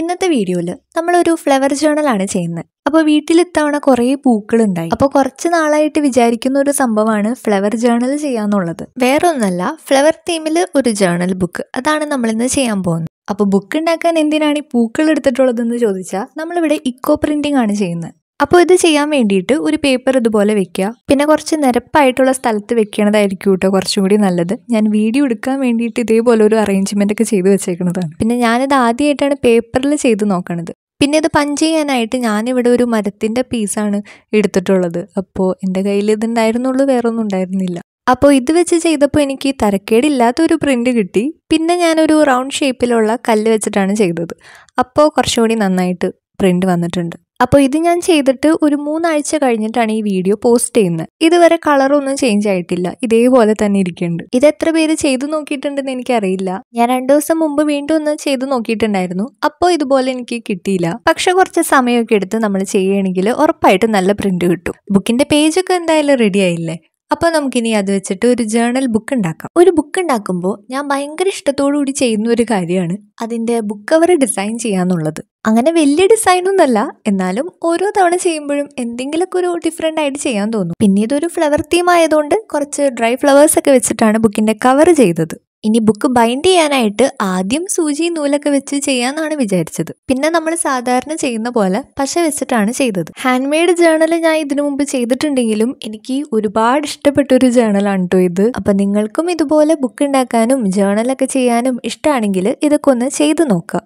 ഇന്നത്തെ വീഡിയോയിൽ നമ്മളൊരു ഫ്ലവർ ജേണൽ ആണ് ചെയ്യുന്നത് അപ്പോൾ വീട്ടിൽ ഇത്തവണ കുറേ പൂക്കളുണ്ടായി അപ്പോൾ കുറച്ച് നാളായിട്ട് വിചാരിക്കുന്ന ഒരു സംഭവമാണ് ഫ്ലവർ ജേണൽ ചെയ്യാന്നുള്ളത് വേറൊന്നല്ല ഫ്ലവർ തീമിൽ ഒരു ജേണൽ ബുക്ക് അതാണ് നമ്മളിന്ന് ചെയ്യാൻ പോകുന്നത് അപ്പോൾ ബുക്ക് ഉണ്ടാക്കാൻ എന്തിനാണ് ഈ പൂക്കൾ എടുത്തിട്ടുള്ളതെന്ന് ചോദിച്ചാൽ നമ്മളിവിടെ ഇക്കോ പ്രിന്റിംഗ് ആണ് ചെയ്യുന്നത് അപ്പോൾ ഇത് ചെയ്യാൻ വേണ്ടിയിട്ട് ഒരു പേപ്പർ ഇതുപോലെ വെക്കുക പിന്നെ കുറച്ച് നിരപ്പായിട്ടുള്ള സ്ഥലത്ത് വെക്കണതായിരിക്കും കേട്ടോ കുറച്ചും കൂടി നല്ലത് ഞാൻ വീഡിയോ എടുക്കാൻ വേണ്ടിയിട്ട് ഇതേപോലെ ഒരു അറേഞ്ച്മെൻ്റ് ഒക്കെ ചെയ്ത് വെച്ചേക്കുന്നതാണ് പിന്നെ ഞാനിത് ആദ്യമായിട്ടാണ് പേപ്പറിൽ ചെയ്ത് നോക്കണത് പിന്നെ ഇത് പഞ്ച് ചെയ്യാനായിട്ട് ഞാനിവിടെ ഒരു മരത്തിൻ്റെ പീസാണ് എടുത്തിട്ടുള്ളത് അപ്പോൾ എൻ്റെ കയ്യിൽ ഇതുണ്ടായിരുന്നുള്ളൂ വേറൊന്നും ഉണ്ടായിരുന്നില്ല അപ്പോൾ ഇത് വെച്ച് ചെയ്തപ്പോൾ എനിക്ക് തരക്കേടില്ലാത്ത ഒരു പ്രിൻ്റ് കിട്ടി പിന്നെ ഞാനൊരു റൗണ്ട് ഷേപ്പിലുള്ള കല്ല് വെച്ചിട്ടാണ് ചെയ്തത് അപ്പോൾ കുറച്ചുകൂടി നന്നായിട്ട് പ്രിൻ്റ് വന്നിട്ടുണ്ട് അപ്പോൾ ഇത് ഞാൻ ചെയ്തിട്ട് ഒരു മൂന്നാഴ്ച കഴിഞ്ഞിട്ടാണ് ഈ വീഡിയോ പോസ്റ്റ് ചെയ്യുന്നത് ഇതുവരെ കളറൊന്നും ചേഞ്ച് ആയിട്ടില്ല ഇതേപോലെ തന്നെ ഇരിക്കുന്നുണ്ട് ഇത് എത്ര പേര് ചെയ്തു നോക്കിയിട്ടുണ്ടെന്ന് എനിക്കറിയില്ല ഞാൻ രണ്ടു ദിവസം മുമ്പ് വീണ്ടും ഒന്ന് ചെയ്തു നോക്കിയിട്ടുണ്ടായിരുന്നു അപ്പോൾ ഇതുപോലെ എനിക്ക് കിട്ടിയില്ല പക്ഷെ കുറച്ച് സമയമൊക്കെ എടുത്ത് നമ്മൾ ചെയ്യുകയാണെങ്കിൽ ഉറപ്പായിട്ടും നല്ല പ്രിന്റ് കിട്ടും ബുക്കിന്റെ പേജൊക്കെ എന്തായാലും റെഡി ആയില്ലേ അപ്പോൾ നമുക്കിനി അത് വെച്ചിട്ട് ഒരു ജേണൽ ബുക്ക് ഉണ്ടാക്കാം ഒരു ബുക്ക് ഉണ്ടാക്കുമ്പോൾ ഞാൻ ഭയങ്കര ഇഷ്ടത്തോടുകൂടി ചെയ്യുന്ന ഒരു കാര്യമാണ് അതിൻ്റെ ബുക്ക് കവർ ഡിസൈൻ ചെയ്യാന്നുള്ളത് അങ്ങനെ വലിയ ഡിസൈനൊന്നല്ല എന്നാലും ഓരോ തവണ ചെയ്യുമ്പോഴും എന്തെങ്കിലുമൊക്കെ ഒരു ഡിഫറെൻ്റ് ആയിട്ട് ചെയ്യാൻ തോന്നും പിന്നെ ഇതൊരു ഫ്ലവർ തീം ആയതുകൊണ്ട് കുറച്ച് ഡ്രൈ ഫ്ലവേഴ്സ് ഒക്കെ വെച്ചിട്ടാണ് ബുക്കിൻ്റെ കവർ ചെയ്തത് ഇനി ബുക്ക് ബൈൻഡ് ചെയ്യാനായിട്ട് ആദ്യം സൂചി നൂലൊക്കെ വെച്ച് ചെയ്യാന്നാണ് വിചാരിച്ചത് പിന്നെ നമ്മൾ സാധാരണ ചെയ്യുന്ന പോലെ പശ വെച്ചിട്ടാണ് ചെയ്തത് ഹാൻഡ് മെയ്ഡ് ജേണൽ ഞാൻ ഇതിനു മുമ്പ് ചെയ്തിട്ടുണ്ടെങ്കിലും എനിക്ക് ഒരുപാട് ഇഷ്ടപ്പെട്ട ഒരു ജേണലാണ് കേട്ടോ ഇത് അപ്പം നിങ്ങൾക്കും ഇതുപോലെ ബുക്ക് ഉണ്ടാക്കാനും ജേണലൊക്കെ ചെയ്യാനും ഇഷ്ടമാണെങ്കിൽ ഇതൊക്കെ ഒന്ന് ചെയ്തു നോക്കുക